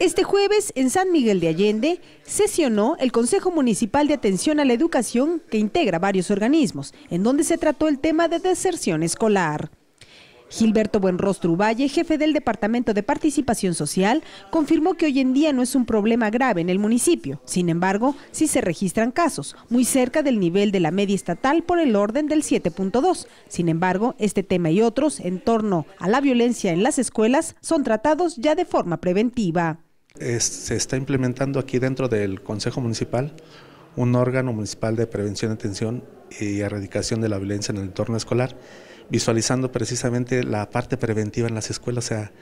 Este jueves, en San Miguel de Allende, sesionó el Consejo Municipal de Atención a la Educación, que integra varios organismos, en donde se trató el tema de deserción escolar. Gilberto Buenrostro Valle, jefe del Departamento de Participación Social, confirmó que hoy en día no es un problema grave en el municipio. Sin embargo, sí se registran casos, muy cerca del nivel de la media estatal por el orden del 7.2. Sin embargo, este tema y otros en torno a la violencia en las escuelas son tratados ya de forma preventiva se está implementando aquí dentro del Consejo Municipal un órgano municipal de prevención, atención y erradicación de la violencia en el entorno escolar, visualizando precisamente la parte preventiva en las escuelas, o sea,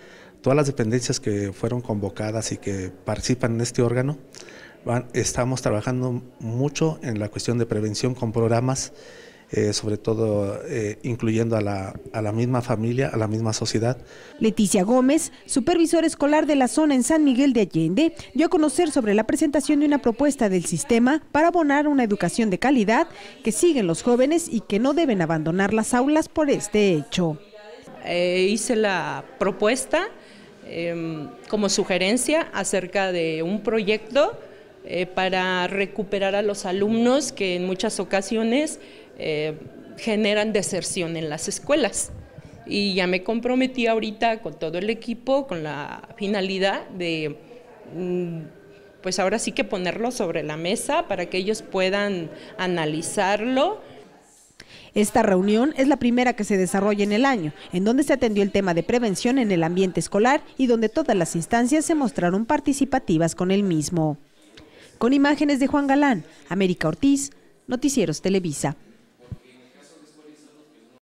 todas las dependencias que fueron convocadas y que participan en este órgano, estamos trabajando mucho en la cuestión de prevención con programas eh, sobre todo eh, incluyendo a la, a la misma familia, a la misma sociedad. Leticia Gómez, supervisor escolar de la zona en San Miguel de Allende, dio a conocer sobre la presentación de una propuesta del sistema para abonar una educación de calidad que siguen los jóvenes y que no deben abandonar las aulas por este hecho. Eh, hice la propuesta em, como sugerencia acerca de un proyecto para recuperar a los alumnos que en muchas ocasiones eh, generan deserción en las escuelas. Y ya me comprometí ahorita con todo el equipo con la finalidad de, mm, pues ahora sí que ponerlo sobre la mesa para que ellos puedan analizarlo. Esta reunión es la primera que se desarrolla en el año, en donde se atendió el tema de prevención en el ambiente escolar y donde todas las instancias se mostraron participativas con el mismo. Con imágenes de Juan Galán, América Ortiz, Noticieros Televisa.